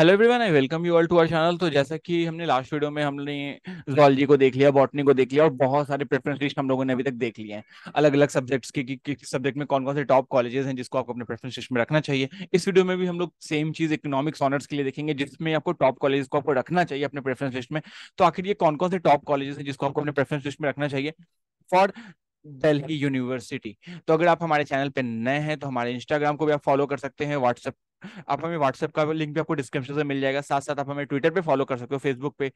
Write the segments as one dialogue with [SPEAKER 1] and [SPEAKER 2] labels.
[SPEAKER 1] Hello everyone I welcome you all to our channel तो जैसा कि हमने लास्ट वीडियो में हमने जोलॉजी को देख लिया बॉटनी को देख लिया और बहुत सारे प्रेफरेंस लिस्ट हम लोगों ने अभी तक देख लिए हैं अलग अलग सब्जेक्ट्स के किस सब्जेक्ट में कौन कौन से टॉप कॉलेजेस हैं जिसको आपको अपने प्रेफरेंस लिस्ट में रखना चाहिए इस वीडियो में भी हम लोग सेम चीज इकोनॉमिक्स ऑनर्स के लिए देखेंगे जिसमें आपको टॉप कॉलेज को आपको रखना चाहिए अपने प्रेफरेंस लिस्ट में तो आखिर ये कौन कौन से टॉप कॉलेजेस हैं जिसको आपको अपने प्रेफरेंस लिस्ट में रखना चाहिए फॉर दिल्ली यूनिवर्सिटी तो अगर आप हमारे चैनल पे नए हैं तो हमारे इंस्टाग्राम को भी आप फॉलो कर सकते हैं व्हाट्सएप आप हमें व्हाट्सएप का लिंक भी आपको डिस्क्रिप्शन से मिल जाएगा साथ साथ आप हमें ट्विटर पे फॉलो कर सकते हो फेसबुक पे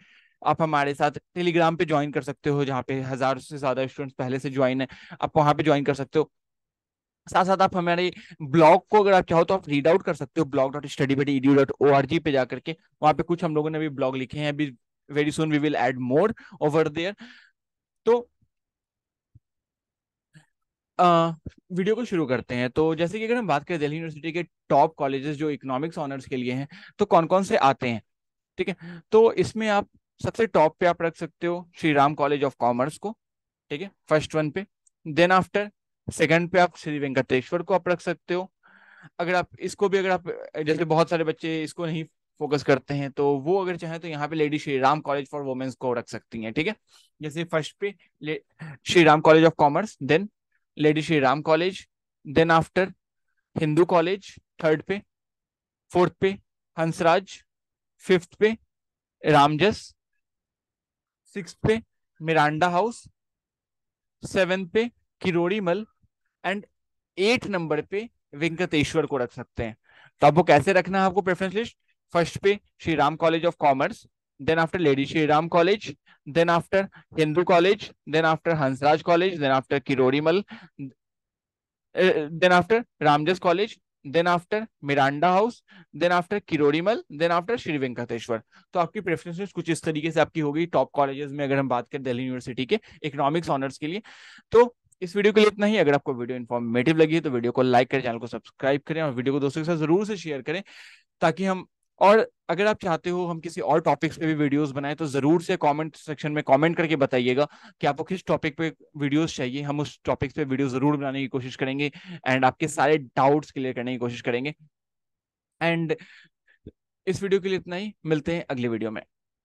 [SPEAKER 1] आप हमारे साथ टेलीग्राम पे ज्वाइन कर सकते हो जहाँ पे हजार से ज्यादा स्टूडेंट्स पहले से ज्वाइन है आप वहां पे ज्वाइन कर सकते हो साथ साथ आप हमारे ब्लॉग को अगर आप चाहो तो आप रीड आउट कर सकते हो blog dot study but E D dot O R G जाकर के वहाँ पे कुछ हम लोगों ने अभी ब्लॉग लिखे हैं अभी very soon we will add more over there तो वीडियो को शुरू करते हैं तो जैसे कि अगर हम बात करें दिल्ली यूनिवर्सिटी के टॉप कॉलेजेस जो इकोनॉमिक्स ऑनर्स के लिए हैं तो कौन कौन से आते हैं ठीक है तो इसमें आप सबसे टॉप पे आप रख सकते हो Shri Ram college of commerce को ठीक है फर्स्ट वन पे देन आफ्टर सेकंड पे आप श्री वेंकटेश्वर को आप रख सकते हो अगर आप इसको भी अगर आप जैसे बहुत सारे बच्चे इसको नहीं फोकस करते हैं तो वो अगर चाहें तो यहाँ पे lady Shri Ram college for womens को रख सकती हैं ठीक है जैसे फर्स्ट पे Shri Ram college of commerce then lady Shri Ram college then after Hindu college third पे फोर्थ पे हंसराज फिफ्थ पे रामजस सिक्स पे मिरांडा हाउस सेवन पे किरोड़ी मल एंड एट नंबर पे वेंकटेश्वर को रख सकते हैं तो आपको कैसे रखना है आपको प्रेफरेंस लिस्ट फर्स्ट पे Shri Ram college of commerce then after lady Shri Ram college then after Hindu College, then after Hansraj College, then after Kirorimal, uh, then after Ramjas College, then after Miranda House, then after Kirorimal, then after Shri Venkateshwar. तो आपकी preferences कुछ इस तरीके से आपकी होगी top colleges में अगर हम बात करें दिल्ली यूनिवर्सिटी के इकोनॉमिक्स ऑनर्स के लिए तो इस वीडियो के लिए इतना ही अगर आपको वीडियो इन्फॉर्मेटिव लगी है तो वीडियो को लाइक करें चैनल को सब्सक्राइब करें और वीडियो को दोस्तों के साथ जरूर से शेयर करें ताकि हम और अगर आप चाहते हो हम किसी और टॉपिक्स पे भी वीडियोस बनाएं तो जरूर से कमेंट सेक्शन में कमेंट करके बताइएगा कि आपको किस टॉपिक पे वीडियोस चाहिए हम उस टॉपिक पे वीडियो जरूर बनाने की कोशिश करेंगे एंड आपके सारे डाउट्स क्लियर करने की कोशिश करेंगे एंड इस वीडियो के लिए इतना ही मिलते हैं अगले वीडियो में